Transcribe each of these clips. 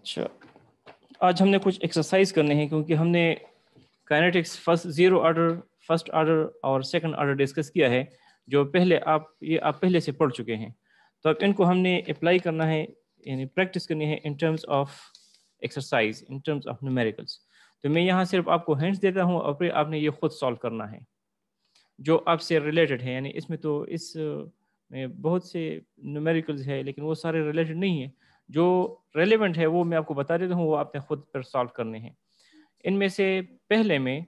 अच्छा आज हमने कुछ एक्सरसाइज करने हैं क्योंकि हमने kinetics first zero order first order और सेकंड ऑर्डर डिस्कस किया है जो पहले आप ये आप पहले से पढ़ चुके हैं तो अब इनको हमने अप्लाई करना है यानी प्रैक्टिस करनी है in terms of exercise in terms of numericals तो मैं यहाँ सिर्फ आपको हैंड्स देता हूँ और फिर आपने ये खुद सॉल्व करना है जो आपसे रिलेटेड है यानी इसमें तो इस में बहुत से न्यूमेरिकल्स है लेकिन वो सारे रिलेटेड नहीं है जो रेलिवेंट है वो मैं आपको बता देता हूँ वो आपने खुद पर सॉल्व करने हैं इनमें से पहले में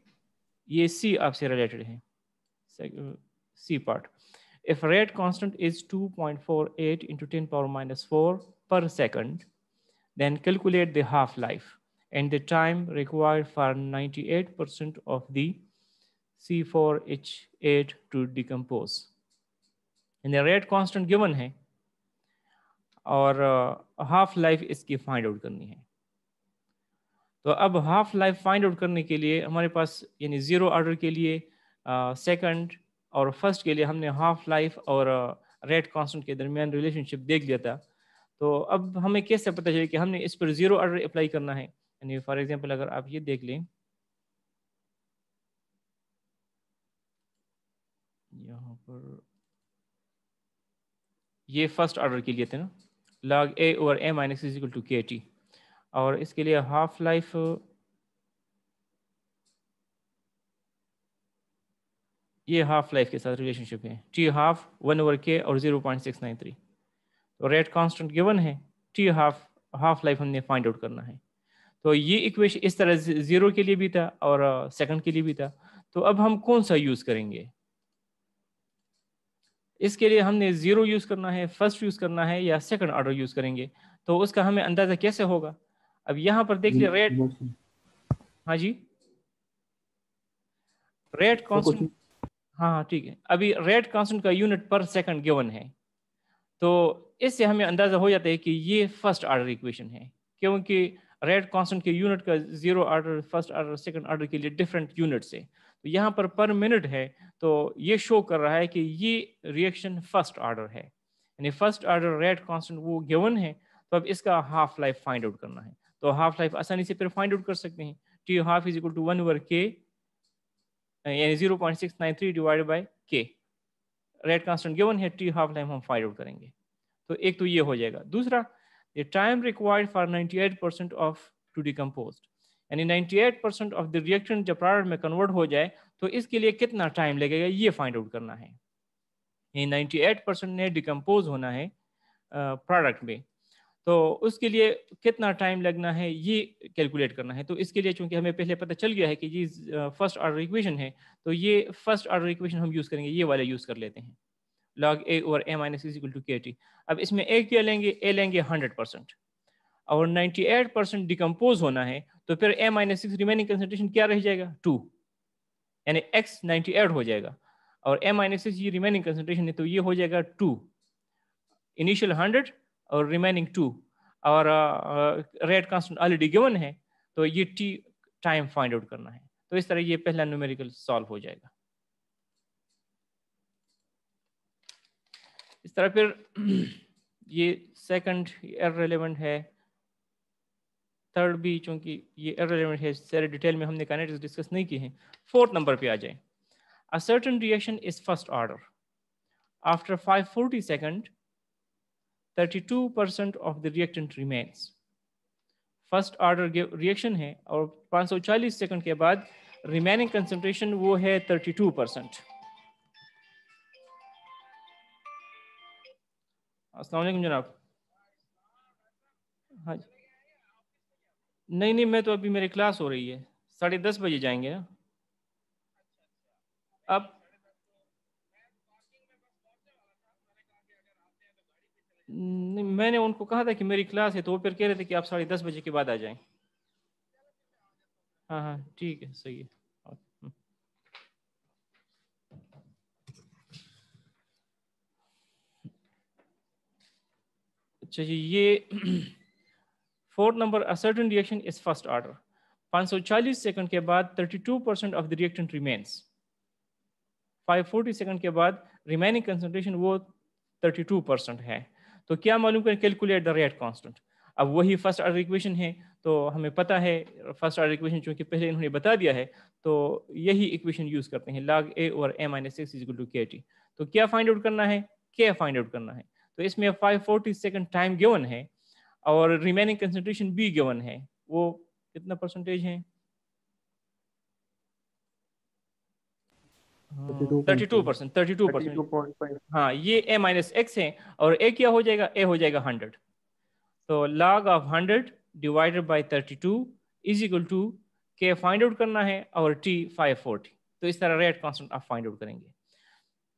ये सी आपसे रिलेटेड है C part if rate constant is two point four eight into ten power minus four per second then calculate the half life and the time required for 98 percent of the C four H eight to decompose in the rate constant given है और half uh, life इसकी find out करनी है तो अब half life find out करने के लिए हमारे पास यानी ज़ीरो ऑर्डर के लिए सेकंड uh, और फर्स्ट के लिए हमने हाफ लाइफ और रेड uh, कांस्टेंट के दरमियान रिलेशनशिप देख लिया था तो अब हमें कैसे पता चले कि हमने इस पर ज़ीरो ऑर्डर अप्लाई करना है यानी फॉर एग्जांपल अगर आप ये देख लें यहाँ पर ये फर्स्ट ऑर्डर के लिए थे ना log A over A minus is equal to के टी और इसके लिए हाफ लाइफ ये हाफ लाइफ के साथ रिलेशनशिप है T half one over K और zero point six nine three तो रेट कांस्टेंट गिवन है टी हाफ हाफ लाइफ हमने फाइंड आउट करना है तो ये इक्वेशन इस तरह जीरो के लिए भी था और सेकंड uh, के लिए भी था तो अब हम कौन सा यूज़ करेंगे इसके लिए हमने ज़ीरो यूज़ करना है फर्स्ट यूज़ करना है या सेकंड ऑर्डर यूज़ करेंगे तो उसका हमें अंदाज़ा कैसे होगा अब यहाँ पर देख लीजिए रेट हाँ जी रेट कॉन्सेंट हाँ हाँ ठीक है अभी रेट कॉन्सेंट का यूनिट पर सेकंड गिवन है तो इससे हमें अंदाज़ा हो जाता है कि ये फर्स्ट ऑर्डर इक्वेशन है क्योंकि रेड कांस्टेंट के यूनिट का zero order first order second order के लिए डिफरेंट यूनिट से तो यहाँ पर पर मिनट है तो ये शो कर रहा है कि ये रिएक्शन फर्स्ट आर्डर है यानी फर्स्ट आर्डर रेड कांस्टेंट वो गिवन है तो अब इसका हाफ लाइफ फाइंड आउट करना है तो हाफ लाइफ आसानी से फिर फाइंड आउट कर सकते हैं T half is equal to one over K यानी zero point six nine three divide by K rate constant given है टी हाफ लाइफ हम फाइंड आउट करेंगे तो एक तो ये हो जाएगा दूसरा a time required for 98% of to decompose यानी 98% of the reaction जब प्रोडक्ट में कन्वर्ट हो जाए तो इसके लिए कितना टाइम लगेगा ये फाइंड आउट करना है यानी 98% ने डिकम्पोज होना है प्रोडक्ट में तो उसके लिए कितना टाइम लगना है ये कैलकुलेट करना है तो इसके लिए चूंकि हमें पहले पता चल गया है कि ये फर्स्ट ऑर्डर इक्वेशन है तो ये फर्स्ट ऑर्डर इक्वेशन हम यूज़ करेंगे ये वाला यूज़ कर लेते हैं लॉग ए और A minus is equal to के टी अब इसमें ए क्या लेंगे ए लेंगे हंड्रेड परसेंट और नाइन्टी एट परसेंट डिकम्पोज होना है तो फिर A minus x remaining concentration क्या रह जाएगा टू यानी एक्स नाइन्टी एट हो जाएगा और ए माइनस सिक्स ये रिमेनिंग कंसनट्रेशन है तो ये हो जाएगा टू इनिशियल हंड्रेड और रिमेनिंग टू और रेट कांस्टेंट ऑलरेडी गिवन है तो ये टी टाइम फाइंड आउट करना है तो इस तरह ये पहला न्यूमेरिकल सॉल्व हो जाएगा इस तरह फिर ये सेकंड रेलिवेंट है थर्ड भी चूंकि ये रेलिवेंट है सारे डिटेल में हमने कनेक्ट डिस्कस नहीं किए हैं फोर्थ नंबर पे आ जाए a certain reaction is first order after 540 second 32% of the reactant remains first order reaction है और 540 सेकंड के बाद रिमेनिंग कंसेंट्रेशन वो है 32%. अस्सलाम वालेकुम जनाब हाँ जी नहीं नहीं मैं तो अभी मेरी क्लास हो रही है साढ़े दस बजे जाएंगे ना अब नहीं मैंने उनको कहा था कि मेरी क्लास है तो वो फिर कह रहे थे कि आप साढ़े दस बजे के बाद आ जाएं हाँ हाँ ठीक है सही है अच्छा जी ये fourth number a certain reaction is first order 540 second के बाद 32 percent of the reactant remains 540 second के बाद रिमेनिंग कंसनट्रेशन वो 32 परसेंट है तो क्या मालूम करें कैलकुलेट द रेट कांस्टेंट अब वही फर्स्ट ऑर्डर इक्वेशन है तो हमें पता है फर्स्ट ऑर्डर इक्वेशन चूंकि पहले इन्होंने बता दिया है तो यही इक्वेशन यूज करते हैं लाग ए और A minus x is to के टी तो क्या फाइंड आउट करना है के फाइंड आउट करना है तो इसमें five forty second time given है और रिमेनिंग कंसेंट्रेशन बी गिवन है वो कितना परसेंटेज है thirty percent thirty two percent हाँ ये ए माइनस एक्स है और ए क्या हो जाएगा ए हो जाएगा तो log of divided is equal to K find out करना है और टी फाइव फोर्टी तो इस तरह रेट कॉन्स्टेंट आप फाइंड आउट करेंगे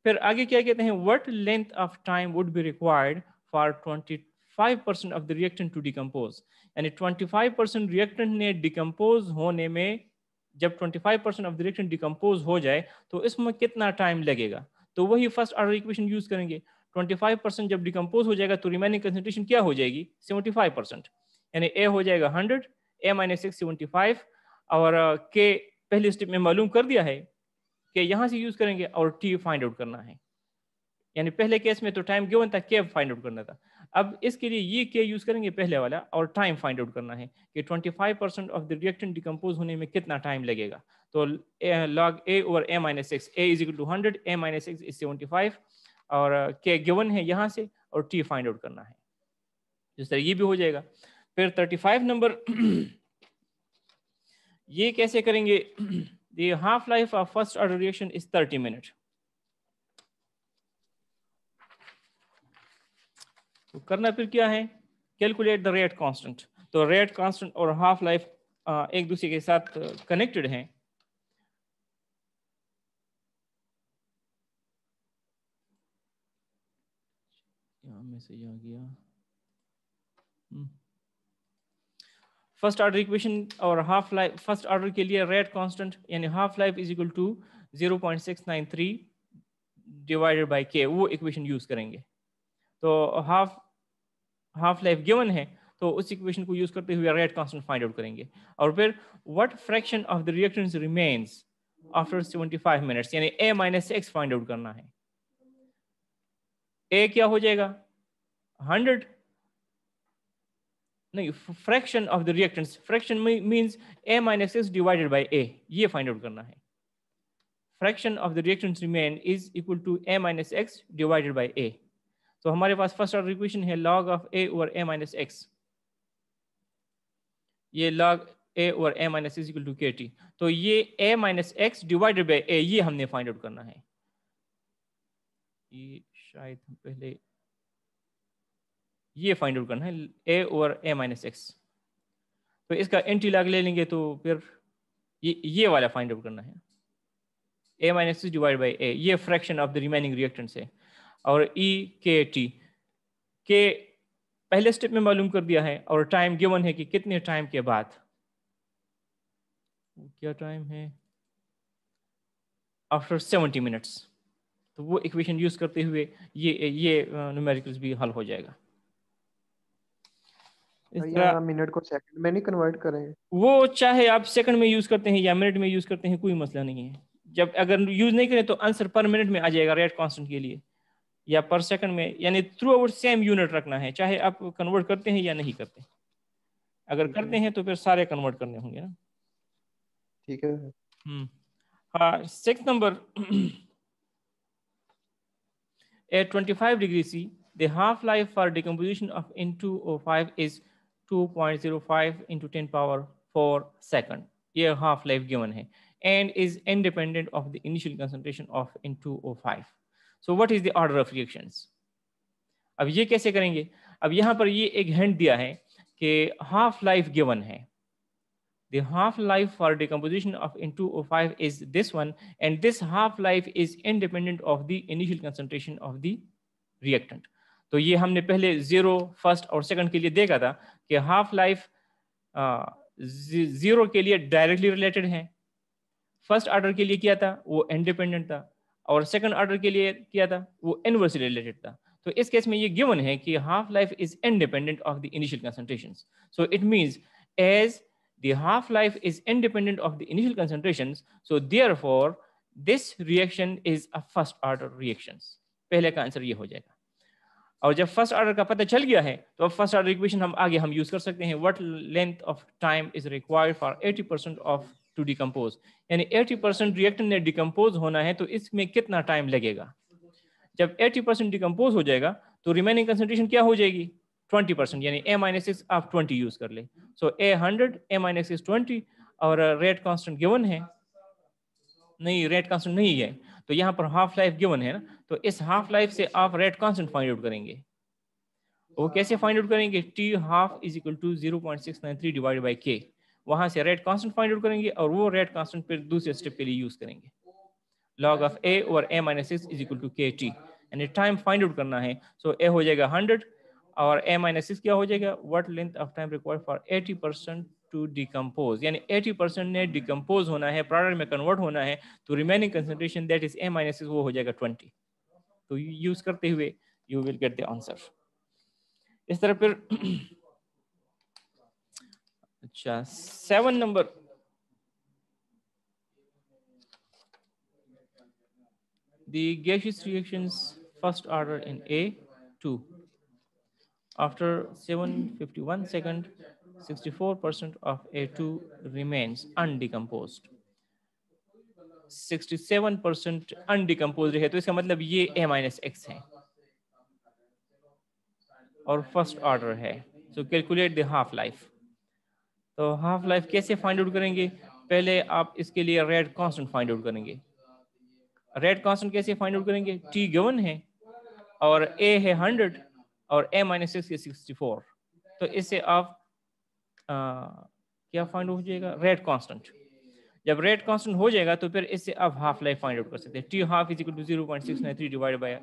फिर आगे क्या कहते हैं what length of time would be required for twenty five percent of the reactant to decompose यानी ट्वेंटी फाइव परसेंट रिएक्टेंट ने डिकम्पोज होने में जब twenty five percent of the reactant decompose हो जाए तो इसमें कितना टाइम लगेगा तो वही फर्स्ट ऑर्डर इक्वेशन यूज करेंगे ट्वेंटी फाइव परसेंट जब डिकम्पोज हो जाएगा तो रिमेनिंग कंसेंट्रेशन क्या हो जाएगी सेवेंटी फाइव परसेंट यानी ए हो जाएगा hundred A minus x seventy five और के पहले स्टेप में मालूम कर दिया है कि यहाँ से यूज करेंगे और टी फाइंड आउट करना है यानी पहले केस में तो टाइम गिवन था के फाइंड आउट करना था अब इसके लिए ये के यूज करेंगे पहले वाला और टाइम फाइंड आउट करना है कि 25 percent of the reactant decompose होने में कितना टाइम लगेगा तो log A over A minus x A is equal to hundred A minus six is seventy five और के uh, गिवन है यहाँ से और टी फाइंड आउट करना है जिस तरह ये भी हो जाएगा फिर थर्टी नंबर ये कैसे करेंगे The half-life of first order reaction is 30 minutes. तो करना फिर क्या है कैलकुलेट द रेट कांस्टेंट तो रेट कांस्टेंट और हाफ लाइफ एक दूसरे के साथ कनेक्टेड हैं मैसेज आ गया हम्म। फर्स्ट ऑर्डर इक्वेशन और हाफ लाइफ फर्स्ट ऑर्डर के लिए रेड कांस्टेंट यानी half life is equal to 0.693 divided by K वो इक्वेशन यूज करेंगे तो हाफ हाफ लाइफ गिवन है तो उस इक्वेशन को यूज करते हुए रेड कांस्टेंट फाइंड आउट करेंगे और फिर what fraction of the reactants remains after 75 minutes यानी A minus X find out करना है ए क्या हो जाएगा हंड्रेड नहीं fraction of the reactants fraction means A minus X divided by A ये फाइंड आउट करना है fraction of the reactants remain is equal to A minus X divided by A तो हमारे पास फर्स्ट ऑर्डर इक्वेशन है log of A over A minus X ये log A और A minus is equal to के T तो ये A minus X divided by A ये हमने फाइंड आउट करना है ये शायद हम पहले ये फाइंड आउट करना है A over A minus X तो इसका एंटी लाग ले लेंगे तो फिर ये ये वाला फाइंड आउट करना है A minus X divide by A ये fraction of the remaining reactants है और ई के टी के पहले स्टेप में मालूम कर दिया है और टाइम गिवन है कि कितने टाइम के बाद क्या टाइम है आफ्टर सेवेंटी मिनट्स तो वो इक्वेशन यूज़ करते हुए ये ये न्यूमेरिकल्स uh, भी हल हो जाएगा मिनट को सेकंड में नहीं कन्वर्ट करेंगे वो चाहे आप सेकंड में यूज करते हैं या मिनट में यूज करते हैं कोई मसला नहीं है जब अगर यूज नहीं करें तो आंसर पर मिनट में आ जाएगा रेट कॉन्स्टेंट के लिए या पर सेकंड में यानी थ्रू आउट सेम यूनिट रखना है चाहे आप कन्वर्ट करते हैं या नहीं करते अगर करते हैं तो फिर सारे कन्वर्ट करने होंगे ना ठीक है हम्म। हाँ six number eight twenty degree C the half life for decomposition of N two O five is 2.05 into 10 power 4 second. ye half life given hai and is independent of the initial concentration of N2O5. So what is the order of reactions? ab ye kaise karenge ab yahan par ye ek hint diya hai ki half life given hai The half life for decomposition of N2O5 is this one, and this half life is independent of the initial concentration of the reactant. तो ये हमने पहले zero first और second के लिए देखा था कि हाफ लाइफ जीरो के लिए डायरेक्टली रिलेटेड है फर्स्ट ऑर्डर के लिए किया था वो इंडिपेंडेंट था और सेकंड ऑर्डर के लिए किया था वो इनवर्सली रिलेटेड था तो इस केस में ये गिवन है कि half life is independent of the initial concentration so it means as the half life is independent of the initial concentrations so therefore this reaction is a first order reactions पहले का answer ये हो जाएगा और जब first order का पता चल गया है तो अब फर्स्ट ऑर्डर इक्वेशन हम आगे हम यूज कर सकते हैं what length of time is required for 80% percent of to decompose यानी 80% परसेंट रिएक्टर ने डिकम्पोज होना है तो इसमें कितना टाइम लगेगा जब 80% परसेंट डिकम्पोज हो जाएगा तो रिमेनिंग कंसेंट्रेशन क्या हो जाएगी ट्वेंटी परसेंट यानी ए माइनस सिक्स आप ट्वेंटी यूज कर ले so A hundred A minus six twenty और रेट कॉन्स्टेंट गिवन है नहीं रेट कॉन्स्टेंट नहीं है तो यहाँ पर हाफ लाइफ गिवन है ना तो इस हाफ लाइफ से आप रेट कॉन्सेंट फाइंड आउट करेंगे वो कैसे फाइंड आउट करेंगे T half is equal to zero point six nine three divide by K वहाँ से रेट कॉन्सेंट फाइंड आउट करेंगे और वो रेट कॉन्सेंट फिर दूसरे स्टेप के लिए यूज करेंगे लॉग ऑफ ए और A minus six is equal to के टी यानी टाइम फाइंड आउट करना है सो so, ए हो जाएगा हंड्रेड और ए माइनस सिक्स क्या हो जाएगा what length of time required for eighty percent to decompose यानी एटी परसेंट ने डिकम्पोज होना है प्रोडक्ट में कन्वर्ट होना है तो remaining concentration that is A minus वो हो जाएगा ट्वेंटी तो यूज करते हुए you will get the answer इस तरह फिर अच्छा seven number the gaseous reactions first order in A2. After 751 second, 64% of A2 remains undecomposed 67% undecomposed है तो इसका मतलब ये A minus X है और first order है सो calculate the half life. तो half life कैसे find out करेंगे पहले आप इसके लिए रेड constant फाइंड आउट करेंगे Red constant कैसे find out करेंगे T given है और A है हंड्रेड और ए माइनस X है फोर तो इसे आप क्या फाइंड हो जाएगा रेड कांस्टेंट जब रेड कांस्टेंट हो जाएगा तो फिर इससे आप हाफ लाइफ फाइंड आउट कर सकते हैं T half is equal to zero point six nine three divide by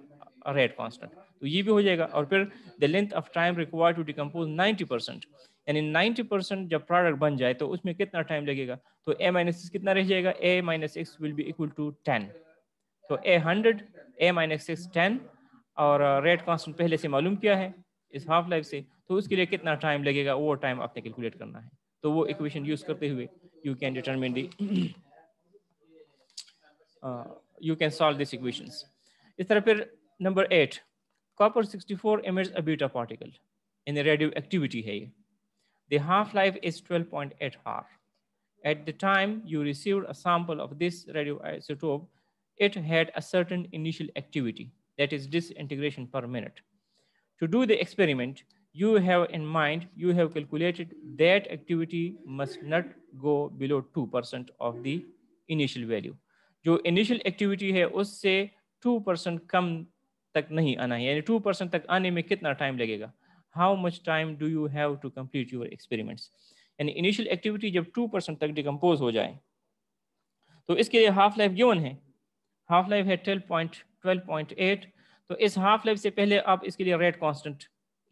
rate constant तो ये भी हो जाएगा और फिर the length of time required to decompose ninety percent यानी नाइन्टी परसेंट जब प्रोडक्ट बन जाए तो उसमें कितना टाइम लगेगा तो ए माइनस कितना रह जाएगा A minus X will be equal to ten तो A hundred A minus X ten और रेड uh, कॉन्स्टेंट पहले से मालूम किया है इस हाफ लाइफ से तो उसके लिए कितना टाइम लगेगा वो टाइम आपने कैलकुलेट करना है तो वो इक्वेशन यूज करते हुए you can determine the you can solve this equations इस तरह फिर number eight copper 64 emits a beta particle in radioactivity है ये The half-life is 12.8 hour. At the time you received a sample of this radioisotope, it had a certain initial activity, that is disintegration per minute. To do the experiment, you have in mind, you have calculated that activity must not go below 2% of the initial value. jo initial activity hai usse 2% kam tak nahi aana hai yani 2% tak aane mein kitna time lagega how much time do you have to complete your experiments यानी initial activity jab 2% tak decompose ho jaye to iske liye half life given hai half life hai 12.12.8 तो इस half life से पहले आप इसके लिए rate constant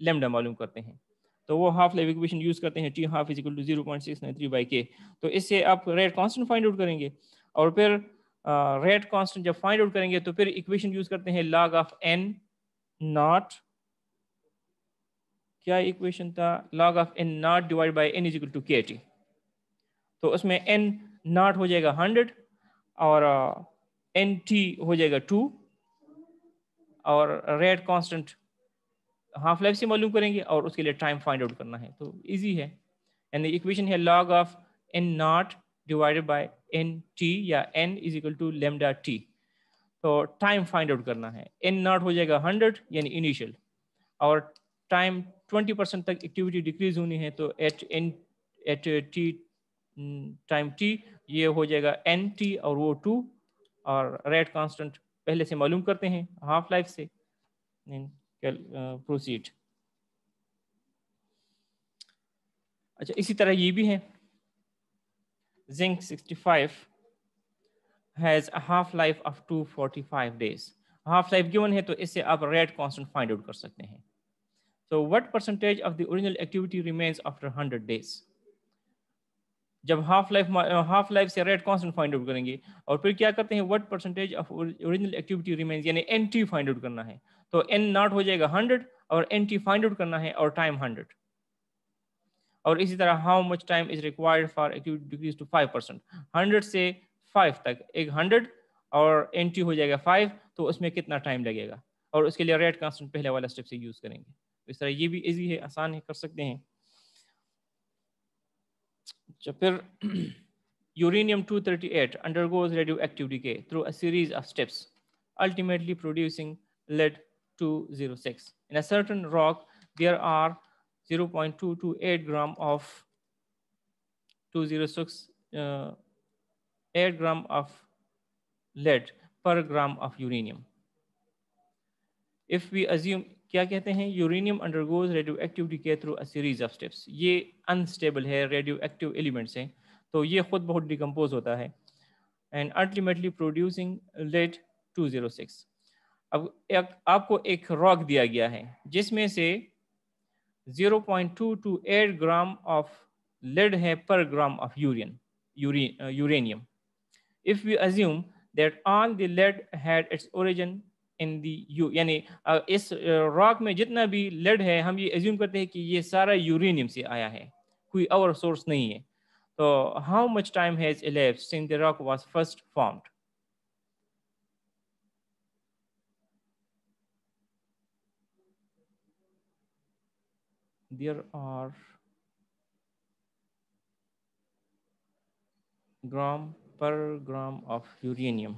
lambda मालूम करते हैं तो वो हाफ लाइफ इक्वेशन यूज़ करते हैं T half is equal to zero point six nine three by K तो इससे आप रेट कॉन्स्टेंट फाइंड आउट करेंगे और फिर रेट uh, कॉन्स्टेंट जब फाइंड आउट करेंगे तो फिर इक्वेशन यूज़ करते हैं लॉग ऑफ एन नॉट क्या इक्वेशन था log of N naught divide by N is equal to के टी तो उसमें एन नॉट हो जाएगा हंड्रेड और एन uh, टी हो जाएगा टू और रेड कांस्टेंट हाफ लाइफ से मालूम करेंगे और उसके लिए टाइम फाइंड आउट करना है तो इजी है एंड इक्वेशन है log of N naught divided by N T या N is equal to lambda T तो टाइम फाइंड आउट करना है एन नॉट हो जाएगा हंड्रेड यानी इनिशियल और टाइम ट्वेंटी परसेंट तक एक्टिविटी डिक्रीज होनी है तो at N at T time T ये हो जाएगा एन टी और वो टू और रेड कॉन्स्टेंट पहले से मालूम करते हैं हाफ लाइफ से प्रोसीड अच्छा इसी तरह ये भी है zinc 65 has half life of 245 days half life given है तो इससे आप रेड कांस्टेंट फाइंड आउट कर सकते हैं so what percentage of the original activity remains after 100 days जब हाफ लाइफ हाफ लाइफ से रेट कांस्टेंट फाइंड आउट करेंगे और फिर क्या करते हैं what percentage of original activity remains यानी एन टी फाइंड आउट करना है तो एन नॉट हो जाएगा हंड्रेड और एन टी फाइंड आउट करना है और टाइम हंड्रेड और इसी तरह how much time is required for activity decrease to five percent hundred से फाइव तक एक हंड्रेड और एन टी हो जाएगा फाइव तो उसमें कितना टाइम लगेगा और उसके लिए रेट कांस्टेंट पहले वाला स्टेप से यूज़ करेंगे इस तरह ये भी ईजी है आसान है कर सकते हैं Chapter uranium 238 undergoes radioactive decay through a series of steps ultimately producing lead 206 in a certain rock there are 0.228 gram of 206 uh, 8 gram of lead per gram of uranium if we assume क्या कहते हैं uranium undergoes radioactive decay through a series of steps ये unstable है radioactive elements हैं तो ये खुद बहुत डिकम्पोज होता है एंड अल्टीमेटली प्रोड्यूसिंग लेट 206 अब एक आपको एक रॉक दिया गया है जिसमें से 0.228 ग्राम ऑफ लेड है per gram of uranium uranium if you assume that all the lead had its origin in the U यानी इस रॉक में जितना भी लेड है हम ये एज्यूम करते हैं कि ये सारा यूरेनियम से आया है कोई और सोर्स नहीं है तो how much time has elapse since the rock was first formed there are gram per gram of uranium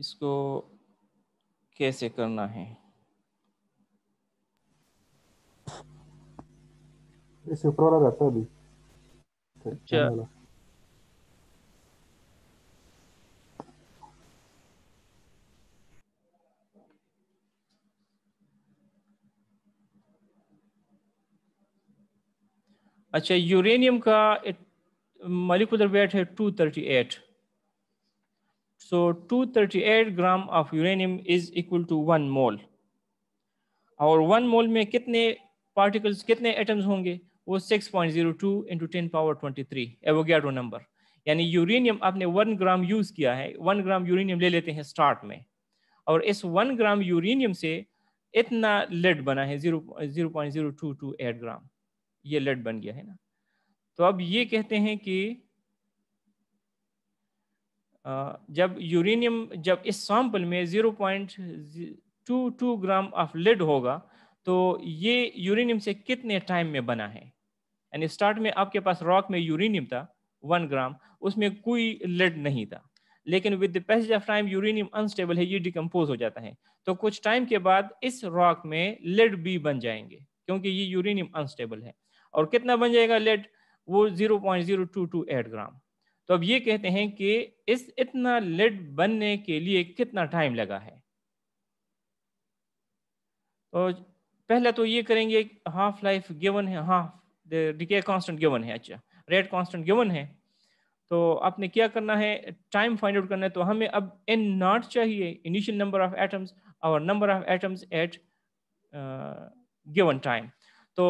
इसको कैसे करना है इसे ऊपर वाला रहता है अच्छा।, अच्छा यूरेनियम का मोलिकुलर वेट है two thirty eight So 238 gram of uranium is equal to one mole. और वन मोल में कितने पार्टिकल्स कितने एटम्स होंगे वो 6.02 point zero two into ten power twenty three number यानी यूरेनियम आपने वन ग्राम यूज़ किया है वन ग्राम यूरेनियम ले लेते हैं स्टार्ट में और इस वन ग्राम यूरेनियम से इतना लेड बना है zero zero point zero two two eight gram ये लेड बन गया है ना तो अब ये कहते हैं कि जब यूरेनियम जब इस सैंपल में 0.22 ग्राम ऑफ लेड होगा तो ये यूरेनियम से कितने टाइम में बना है यानी स्टार्ट में आपके पास रॉक में यूरेनियम था वन ग्राम उसमें कोई लेड नहीं था लेकिन with the passage of time uranium unstable है ये डिकम्पोज हो जाता है तो कुछ टाइम के बाद इस रॉक में लेड भी बन जाएंगे क्योंकि ये यूरेनियम अनस्टेबल है और कितना बन जाएगा लेड वो एट ग्राम तो अब ये कहते हैं कि इस इतना लेड बनने के लिए कितना टाइम लगा है तो पहला तो ये करेंगे हाफ लाइफ गिवन है हाफ डिके कांस्टेंट गिवन है अच्छा रेट कांस्टेंट गिवन है तो आपने क्या करना है टाइम फाइंड आउट करना है तो हमें अब एन नॉट चाहिए इनिशियल नंबर ऑफ एटम्स और number of atoms at given time तो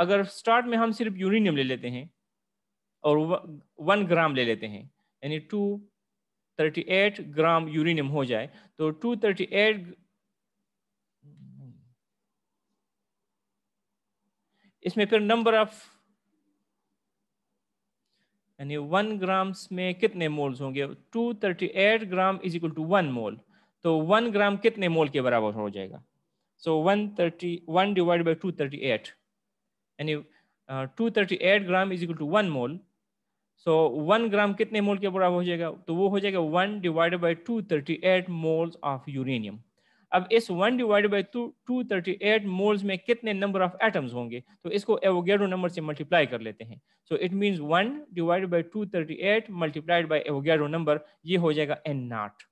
अगर स्टार्ट में हम सिर्फ यूरेनियम ले लेते हैं और वन ग्राम ले लेते हैं यानी two thirty eight gram uranium हो जाए तो टू थर्टी एट इसमें फिर नंबर ऑफ यानी वन ग्राम्स में कितने मोल्स होंगे two thirty eight gram is equal to one mole तो वन ग्राम कितने मोल के बराबर हो जाएगा so one thirty one divide by two thirty eight यानी two thirty eight gram is equal to one mole so one gram कितने mole के बराबर हो जाएगा तो वो हो जाएगा one divide by two thirty eight moles of uranium अब इस one divide by two two thirty eight moles में कितने नंबर ऑफ एटम्स होंगे तो इसको एवोगेडो नंबर से मल्टीप्लाई कर लेते हैं so it means one divide by two thirty eight multiplied by Avogadro number ये हो जाएगा एन नाट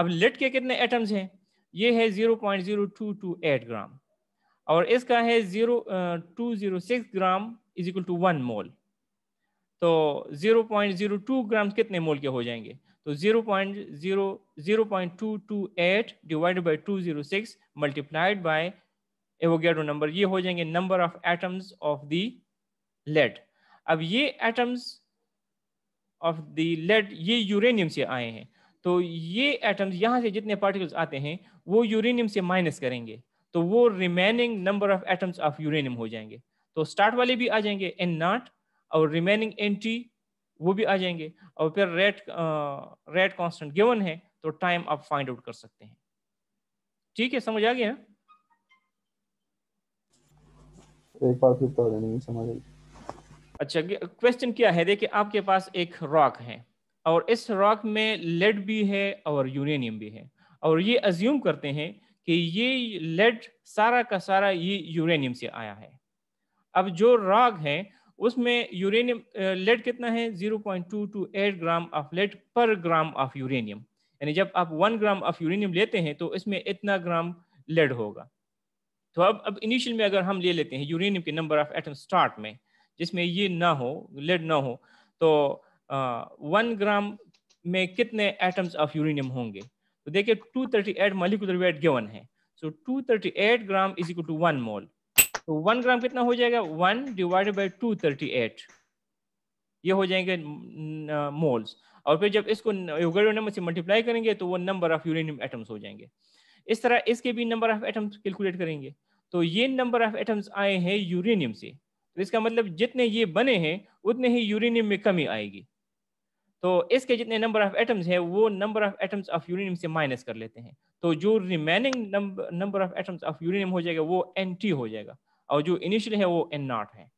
अब लिट के कितने एटम्स हैं ये है zero point zero two two eight gram और इसका है zero two zero six gram is equal to one mole तो 0.02 ग्राम कितने मोल के हो जाएंगे तो 0.00228 divided by 206 multiplied by Avogadro number ये हो जाएंगे number of atoms of the lead अब ये एटम्स ऑफ द लेड ये यूरेनियम से आए हैं तो ये एटम्स यहाँ से जितने पार्टिकल्स आते हैं वो यूरेनियम से माइनस करेंगे तो वो remaining number of atoms of uranium हो जाएंगे तो स्टार्ट वाले भी आ जाएंगे एन नॉट और रिमेनिंग एन वो भी आ जाएंगे और फिर रेट रेट कांस्टेंट गिवन है तो टाइम आप फाइंड आउट कर सकते हैं ठीक है समझ आ गया एक बार फिर तो नहीं समझ आई अच्छा क्वेश्चन क्या है देखिए आपके पास एक रॉक है और इस रॉक में लेड भी है और यूरेनियम भी है और ये अज्यूम करते हैं कि ये लेड सारा का सारा ये यूरेनियम से आया है अब जो रॉक है उसमें यूरेनियम लेड कितना है 0.228 ग्राम ऑफ लेड पर ग्राम ऑफ यूरेनियम यानी जब आप वन ग्राम ऑफ यूरेनियम लेते हैं तो इसमें इतना ग्राम लेड होगा तो अब अब इनिशियल में अगर हम ले लेते हैं यूरेनियम के नंबर ऑफ एटम स्टार्ट में जिसमें ये ना हो लेड ना हो तो वन ग्राम में कितने एटम्स ऑफ यूरेनियम होंगे तो देखिए 238 मालिकुलर वेट गेवन है so so, 238 gram is equal to one mole तो वन ग्राम कितना हो जाएगा one divided by two thirty eight ये हो जाएंगे मोल्स और फिर जब इसको नंबर से मल्टीप्लाई करेंगे तो वो नंबर ऑफ यूरेनियम एटम्स हो जाएंगे इस तरह इसके भी नंबर ऑफ एटम्स कैलकुलेट करेंगे तो ये नंबर ऑफ एटम्स आए हैं यूरेनियम से तो इसका मतलब जितने ये बने हैं उतने ही यूरेनियम में कमी आएगी तो इसके जितने नंबर ऑफ एटम्स हैं वो number of atoms of uranium से माइनस कर लेते हैं तो जो remaining number of atoms of uranium हो जाएगा वो एन हो जाएगा और जो इनिशियल है वो एन नॉट है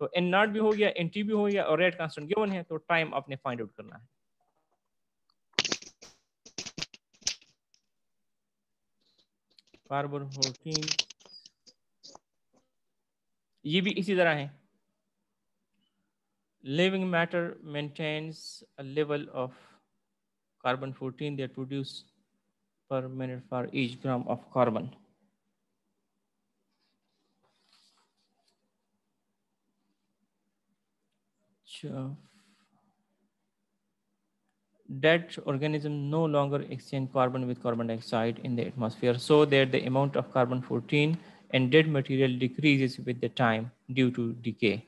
तो एन नॉट भी हो गया एन टी भी हो गया और रेड कांस्टेंट गिवन है तो टाइम आपने फाइंड आउट करना है कार्बन ये भी इसी तरह है living matter maintains a level of carbon fourteen they produce per minute for each gram of carbon of uh, that organism no longer exchange carbon with carbon dioxide in the atmosphere so that the amount of carbon 14 and dead material decreases with the time due to decay.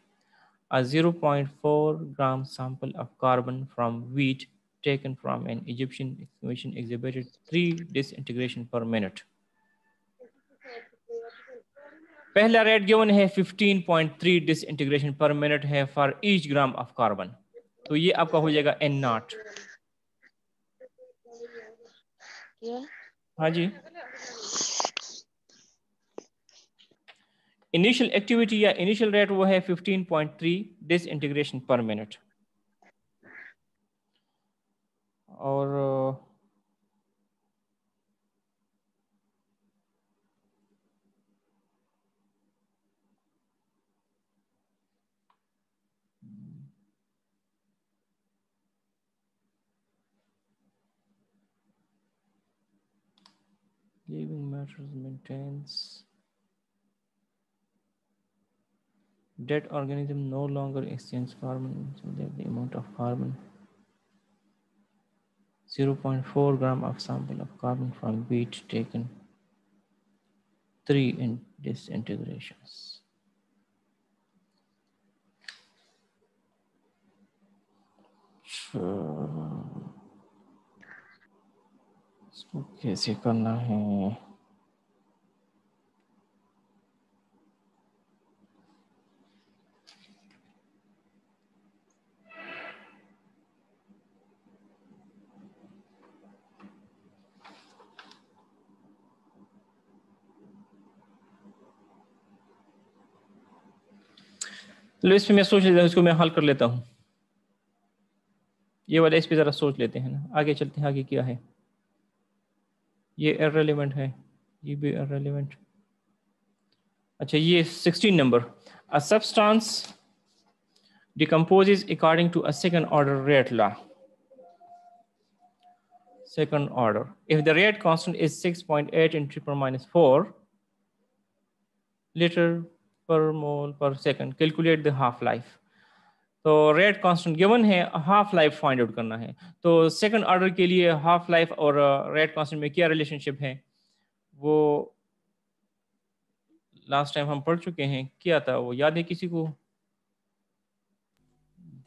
A 0.4 gram sample of carbon from wheat taken from an Egyptian excavation exhibited three disintegration per minute. पहला rate given है 15.3 disintegration per minute है for each gram of carbon तो ये आपका हो जाएगा N naught हाँ जी इनिशियल एक्टिविटी या इनिशियल रेट वो है 15.3 डिसइंटीग्रेशन पर मिनट और Living matters maintains dead organism no longer exchange carbon, so they have the amount of carbon. 0.4 gram of sample of carbon from wheat taken. Three in disintegrations. Sure. कैसे करना है चलो इस मैं सोच लेता हूँ इसको मैं हल कर लेता हूँ ये वाला इस पर ज़रा सोच लेते हैं ना आगे चलते हैं आगे क्या है ये irrelevant है ये भी irrelevant अच्छा ये 16 number a substance decomposes according to a second order rate law second order if the rate constant is 6.8 in triple minus 4 liter per mole per second calculate the half life तो rate constant given है half life find out करना है तो second order के लिए half life और rate uh, constant में क्या रिलेशनशिप है वो लास्ट टाइम हम पढ़ चुके हैं क्या था वो याद है किसी को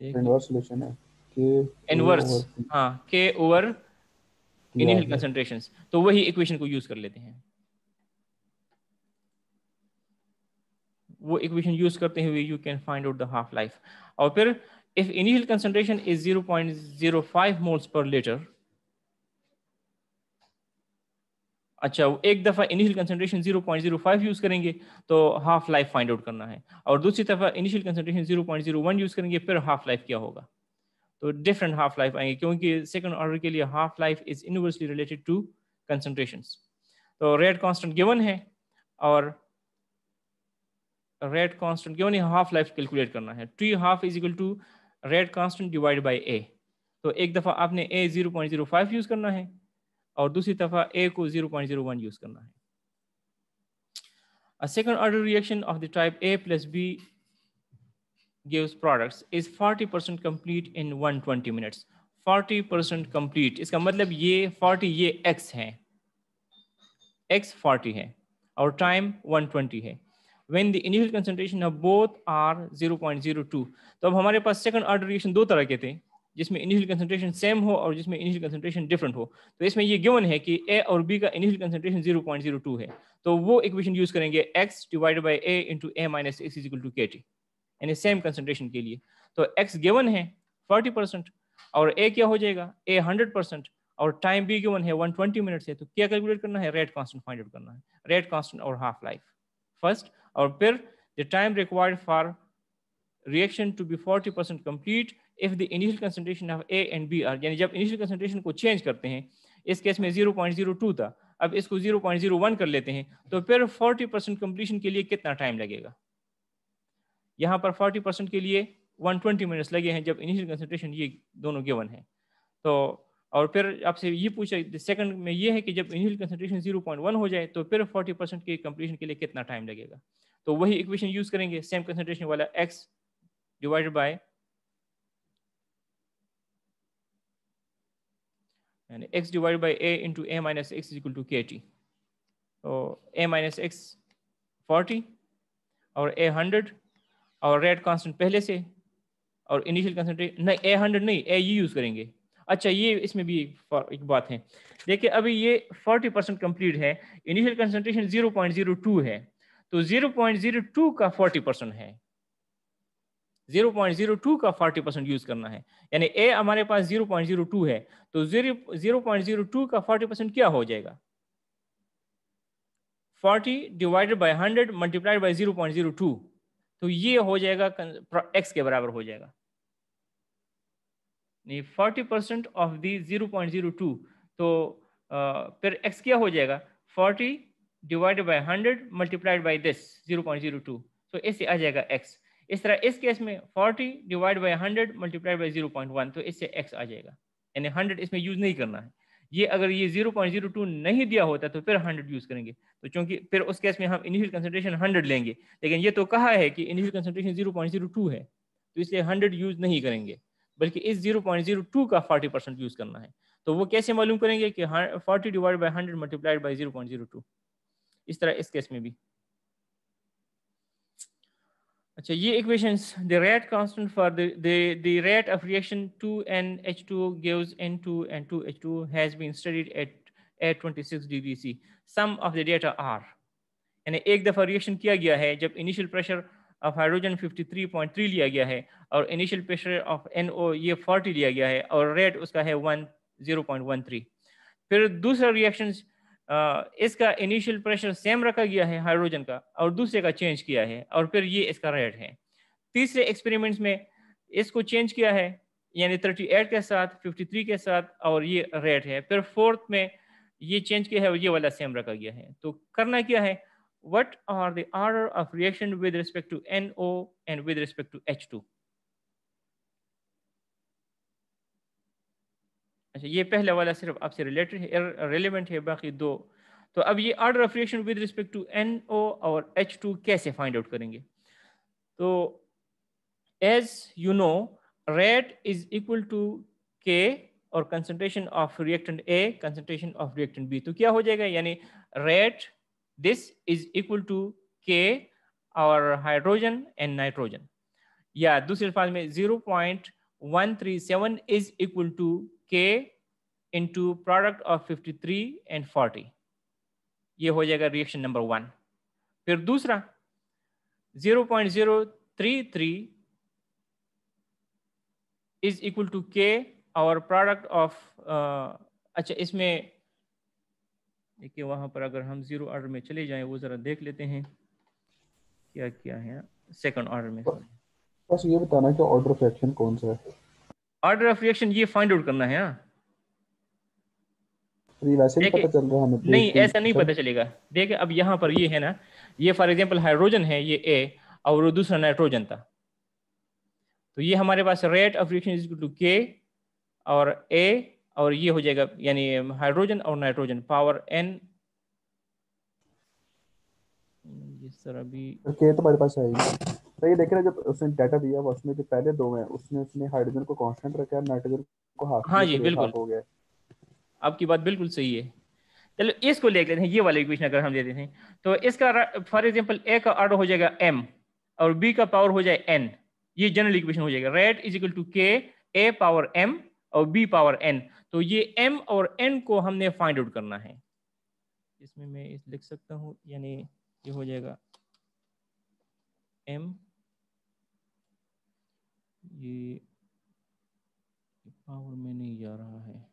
इनवर्स है के इनवर्स हाँ के ओवर इनिशियल तो वही इक्वेशन को यूज कर लेते हैं वो इक्वेशन यूज करते हुए you can find out the half life और फिर if initial concentration is 0.05 moles per litre अच्छा एक दफ़ा इनिशियल कंसनट्रेशन 0.05 यूज़ करेंगे तो हाफ लाइफ फाइंड आउट करना है और दूसरी दफ़ा इनिशियल कंसनट्रेशन 0.01 यूज़ करेंगे फिर हाफ लाइफ क्या होगा तो डिफरेंट हाफ लाइफ आएंगे क्योंकि सेकंड ऑर्डर के लिए half life is inversely related to concentration तो रेट कॉन्स्टेंट गिवन है और रेट कांस्टेंट क्यों नहीं हाफ लाइफ कैलकुलेट करना है T half is equal to rate constant divide by A तो एक दफ़ा आपने A zero point zero five use करना है और दूसरी दफ़ा ए को zero point zero one use करना है reaction of the type A plus B A products is gives percent complete in one twenty minutes forty percent complete इसका मतलब ये 40 ये एक्स है एक्स 40 है और टाइम 120 है when the initial concentration of both are 0.02 तो अब हमारे पास सेकंड ऑर्डर रिएक्शन दो तरह के थे जिसमें इनिशियल कंसंट्रेशन सेम हो और जिसमें इनिशियल कंसंट्रेशन डिफरेंट हो तो इसमें ये गिवन है कि ए और बी का इनिशियल कंसंट्रेशन 0.02 है तो वो इक्वेशन यूज करेंगे x divided by A into A minus x is equal to के टी यानी सेम कंसंट्रेशन के लिए तो एक्स गिवन है फोर्टी परसेंट और ए क्या हो जाएगा ए हंड्रेड परसेंट और टाइम बी गिवन है 120 मिनट से तो क्या कैलकुलेट करना है रेट कॉन्स्टेंट फाइंड आउट करना है रेट कॉन्स्टेंट और हाफ लाइफ फर्स्ट और फिर the time required for reaction to be 40 percent complete if the initial concentration of A and B are यानी जब इनिशियल कंसनट्रेशन को चेंज करते हैं इस केस में 0.02 था अब इसको 0.01 कर लेते हैं तो फिर 40 परसेंट कम्प्लीशन के लिए कितना टाइम लगेगा यहाँ पर 40 परसेंट के लिए 120 मिनट्स लगे हैं जब इनिशियल कंसनट्रेशन ये दोनों गिवन है तो और फिर आपसे ये पूछा सेकंड में ये है कि जब इनिशियल कंसनट्रेशन 0.1 हो जाए तो फिर 40 परसेंट के कंप्लीशन के लिए कितना टाइम लगेगा तो वही इक्वेशन यूज करेंगे सेम कंसनट्रेशन वाला एक्स डिवाइडेड बाय यानी x divide by A into A minus x equal to के टी तो ए माइनस एक्स फोर्टी और ए हंड्रेड और रेड कांस्टेंट पहले से और इनिशियल कंसेंट्रेशन नहीं ए हंड्रेड नहीं ए यूज़ करेंगे अच्छा ये इसमें भी एक बात है देखिए अभी ये 40 परसेंट कम्प्लीट है इनिशियल कंसनट्रेशन 0.02 है तो 0.02 का 40 परसेंट है 0.02 का 40 परसेंट यूज करना है यानी ए हमारे पास 0.02 है तो 0.02 का 40 परसेंट क्या हो जाएगा 40 डिवाइडेड बाय 100 मल्टीप्लाइड बाय 0.02 तो ये हो जाएगा एक्स के बराबर हो जाएगा forty percent of the zero point zero two तो फिर एक्स क्या हो जाएगा forty divide by hundred multiplied by this zero point zero two तो इससे आ जाएगा एक्स इस तरह इस केस में forty divide by hundred multiplied by zero point one तो इससे एक्स आ जाएगा यानी हंड्रेड इसमें यूज नहीं करना है ये अगर ये जीरो पॉइंट जीरो टू नहीं दिया होता तो फिर हंड्रेड यूज करेंगे तो चूंकि फिर उस केस में हम इनिशियल कंसेंट्रेशन हंड्रेड लेंगे लेकिन ये तो कहा है कि initial concentration zero point zero two है तो इसलिए हंड्रेड यूज नहीं करेंगे बल्कि इस जीरो पॉइंट जीरो टू का फोर्टी परसेंट यूज़ करना है तो वो कैसे मालूम करेंगे कि forty divide by hundred multiplied by zero point zero two इस तरह इस केस में भी अच्छा ये equation the rate constant for the rate of reaction two two two N N N H to H two has been studied at at twenty six degree C some of the data are यानी एक दफा reaction किया गया है जब initial pressure of hydrogen 53.3 लिया गया है और इनिशियल प्रेशर ऑफ एन ये 40 लिया गया है और रेट उसका है one zero point one three फिर दूसरा रिएक्शन इसका इनिशियल प्रेशर सेम रखा गया है हाइड्रोजन का और दूसरे का चेंज किया है और फिर ये इसका रेट है तीसरे एक्सपेरिमेंट्स में इसको चेंज किया है यानी एट के साथ थ्री के साथ और ये रेट है फिर फोर्थ में ये चेंज किया है और ये वाला सेम रखा गया है तो करना क्या है what are the order of reaction with respect to NO and with respect to H2? अच्छा ये पहला वाला सिर्फ आपसे रिलेटेड है रिलेवेंट है बाकी दो तो अब ये order of reaction with respect to N O और एच टू कैसे फाइंड आउट करेंगे तो as you know rate is equal to k और concentration of reactant A concentration of reactant B तो क्या हो जाएगा यानी rate this is equal to K और हाइड्रोजन एंड नाइट्रोजन या दूसरे अल्फाज में 0.137 is equal to k into product of 53 and 40 ये हो जाएगा रिएक्शन नंबर वन फिर दूसरा 0.033 इज इक्वल टू के और प्रोडक्ट ऑफ अच्छा इसमें देखिए वहाँ पर अगर हम ज़ीरो ऑर्डर में चले जाएं वो ज़रा देख लेते हैं क्या क्या है सेकंड ऑर्डर में बस ये बताना कि ऑर्डर ऑफ रिएक्शन कौन सा है ऑर्डर ऑफ रिएक्शन ये फाइंड आउट करना है हाँ तो नहीं नहीं ऐसा नहीं पता चलेगा देखिए अब यहाँ पर ये है ना ये फॉर एग्जांपल हाइड्रोजन है ये ए और दूसरा नाइट्रोजन था तो ये हमारे पास rate of reaction is to k और ए और ये हो जाएगा यानी हाइड्रोजन um, और नाइट्रोजन पावर एन ये सर अभी ओके तो हमारे पास है तो ये देख रहे जब उसने डाटा दिया वो उसमें जो पहले दो हैं उसमें उसने हाइड्रोजन को कांस्टेंट रखा है नाइट्रोजन को हाफ हाँ जी तो बिल्कुल हो गया आपकी बात बिल्कुल सही है चलो इसको देख लेते हैं ये वाला इक्वेशन अगर हम लेते हैं तो इसका फॉर एग्जांपल ए का ऑर्डर हो जाएगा एम और बी का पावर हो जाए एन ये जनरल इक्वेशन हो जाएगा red is equal to k A power m और बी पावर एन तो ये एम और एन को हमने फाइंड आउट करना है इसमें मैं इस लिख सकता हूँ यानी ये हो जाएगा एम ये पावर में नहीं जा रहा है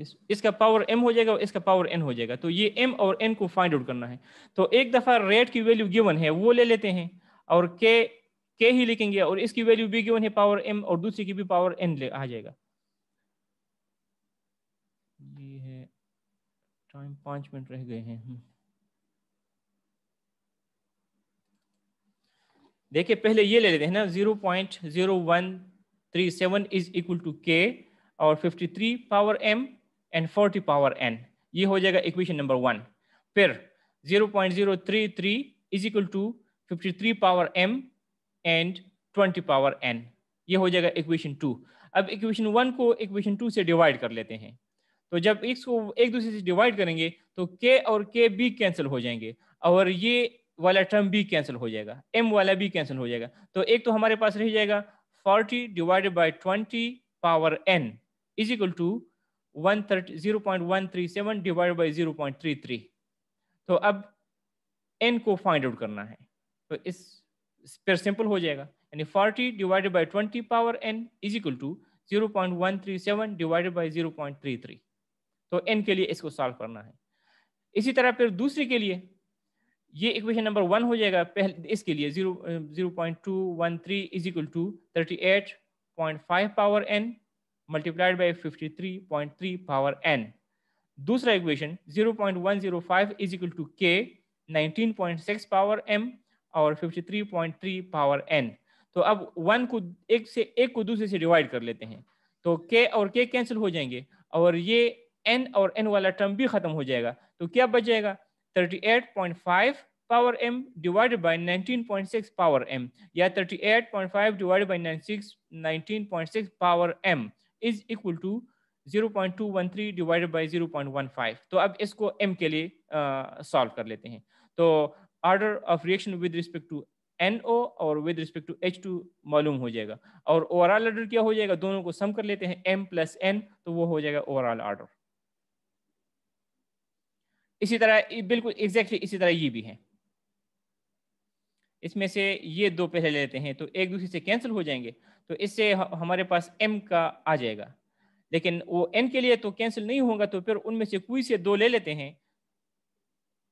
इस इसका पावर एम हो जाएगा और इसका पावर एन हो जाएगा तो ये एम और एन को फाइंड आउट करना है तो एक दफ़ा रेट की वैल्यू गिवन है वो ले लेते हैं और के के ही लिखेंगे और इसकी वैल्यू बी गिवन है पावर एम और दूसरी की भी पावर एन आ जाएगा ये है टाइम पांच मिनट रह गए हैं हम्म। देखिए पहले ये ले लेते हैं ना zero point zero one three seven is equal to k और fifty three power m and forty power n ये हो जाएगा इक्वेशन नंबर वन फिर zero point zero three three is equal to 53 power m and 20 power n ये हो जाएगा equation two अब equation one को इक्वेशन टू से डिवाइड कर लेते हैं तो जब इसको एक दूसरे से डिवाइड करेंगे तो k और के भी कैंसिल हो जाएंगे और ये वाला टर्म भी कैंसिल हो जाएगा m वाला भी कैंसिल हो जाएगा तो एक तो हमारे पास रह जाएगा 40 divided by twenty power n is equal to one zero point one three seven divide by zero point three three तो अब n को फाइंड आउट करना है तो इस पर सिंपल हो जाएगा यानी forty divided by twenty power n is equal to zero point one three seven divided by zero point three three तो एन के लिए इसको सॉल्व करना है इसी तरह फिर दूसरे के लिए ये इक्वेशन नंबर वन हो जाएगा पहले इसके लिए zero zero point two one three is equal to thirty eight point five power n multiplied by fifty three point three power n दूसरा equation zero point one zero five is equal to k nineteen point six power m और 53.3 power n तो अब one को एक से एक को दूसरे से डिवाइड कर लेते हैं तो के और के कैंसिल हो जाएंगे और ये एन और एन वाला टर्म भी खत्म हो जाएगा तो क्या बच जाएगा 38.5 power m divided by 19.6 power m या 38.5 divided by 96 19.6 power m is equal to 0.213 divided by 0.15 तो अब इसको एम के लिए सॉल्व कर लेते हैं तो order of reaction with respect to N NO और with respect to H two मालूम हो जाएगा और ओवरऑल ऑर्डर क्या हो जाएगा दोनों को सम कर लेते हैं एम प्लस एन तो वो हो जाएगा ओवरऑल ऑर्डर इसी तरह बिल्कुल एग्जैक्टली इसी तरह ये भी है इसमें से ये दो पहले लेते हैं तो एक दूसरे से कैंसिल हो जाएंगे तो इससे हमारे पास एम का आ जाएगा लेकिन वो एन के लिए तो कैंसिल नहीं होगा तो फिर उनमें से कोई से दो ले लेते हैं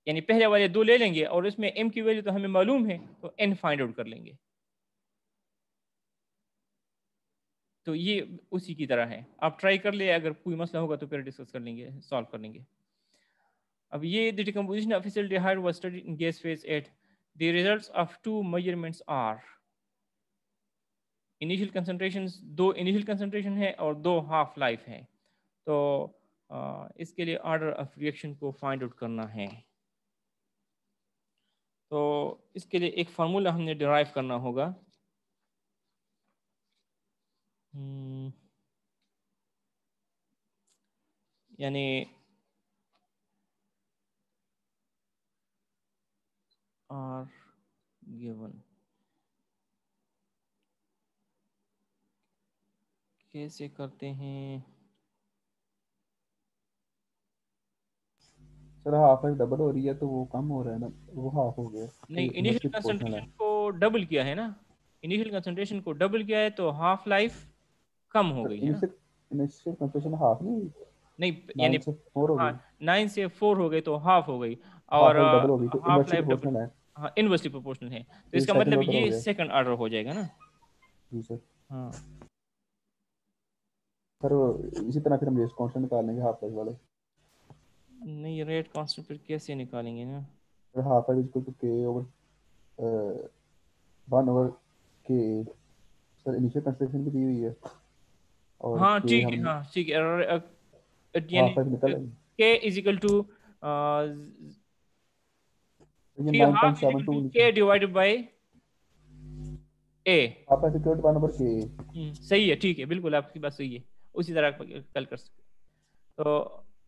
यानी पहले वाले दो ले लेंगे और इसमें एम की वैल्यू तो हमें मालूम है तो एन फाइंड आउट कर लेंगे तो ये उसी की तरह है आप ट्राई कर ले अगर कोई मसला होगा तो फिर डिस्कस कर लेंगे सॉल्व कर लेंगे अब ये decomposition of acetaldehyde was studied in gas phase at the result of two measurements are initial concentration दो इनिशियल कंसनट्रेशन है और दो हाफ लाइफ है तो इसके लिए ऑर्डर ऑफ रिएक्शन को फाइंड आउट करना है तो इसके लिए एक फार्मूला हमने डिराइव करना होगा हम्म, यानी आर गिवन कैसे करते हैं सर हाफ एक्स डबल हो रही है तो वो कम हो रहा है ना वो हाफ हो गया नहीं इनिशियल कंसंट्रेशन को डबल किया है ना इनिशियल कंसंट्रेशन को डबल किया है तो हाफ लाइफ कम हो तो गई है इनिशियल कंसंट्रेशन हाफ नहीं नहीं यानी फोर हो हाँ, गई नाइन से फोर हो गई तो हाफ हो गई और हाफ लाइफ डबल हां इनवर्सली प्रोपोर्शनल है तो इसका मतलब ये सेकंड ऑर्डर हो जाएगा ना जी सर हां सर इसी तरह फिर हम रेस कांस्टेंट लेंगे हाफ लाइफ वाले नहीं रेट कांस्टेंट फिर कैसे निकालेंगे ना फिर half L equal to k over one over k sir initial construction भी दी हुई है और हाँ ठीक है हाँ ठीक है हाँ, यानी k is equal to k divided by A आप ऐसे क्यों वन ओवर के सही है ठीक है बिल्कुल आपकी बात सही है उसी तरह कल कर सकते तो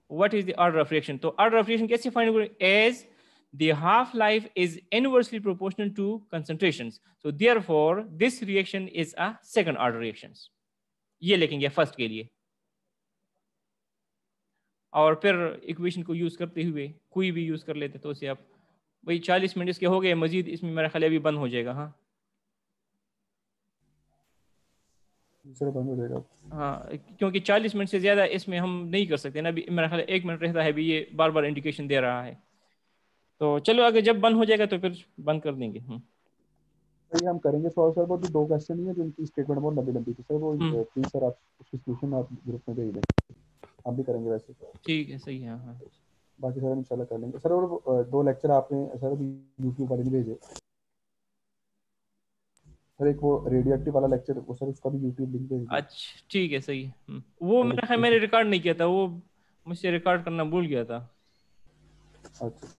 what is the order of reaction तो order of reaction कैसे find करें as the half life is inversely proportional to concentrations so therefore this reaction is a second order reactions ये लिखेंगे first के लिए और फिर इक्वेशन को यूज़ करते हुए कोई भी यूज़ कर लेते तो उसे आप वही 40 मिनट के हो गए मजीद इसमें मेरा ख्याल अभी बंद हो जाएगा हाँ दूसरा बंद हो जाएगा हाँ क्योंकि चालीस मिनट से ज़्यादा इसमें हम नहीं कर सकते ना अभी मेरा ख्याल एक मिनट रहता है भी ये बार बार इंडिकेशन दे रहा है तो चलो अगर जब बंद हो जाएगा तो फिर बंद कर देंगे हम्म। नहीं हम करेंगे सॉल्व सर वो तो दो क्वेश्चन ही है जो इनकी स्टेटमेंट बहुत लंबी लंबी थी सर वो प्लीज हम्म। सर आप उसकी सॉल्यूशन आप ग्रुप में भेज दें हम भी करेंगे वैसे ठीक है सही है हाँ बाकी सर इंशाल्लाह कर लेंगे सर और दो लेक्चर आपने सर अभी यूट्यूब वाले ने भेजे फिर एक वो रेडियोएक्टिव वाला लेक्चर वो सर उसका भी YouTube लिंक भेज अच्छा ठीक है सही हम्म, वो मैंने मैंने रिकॉर्ड नहीं किया था वो मुझसे रिकॉर्ड करना भूल गया था अच्छा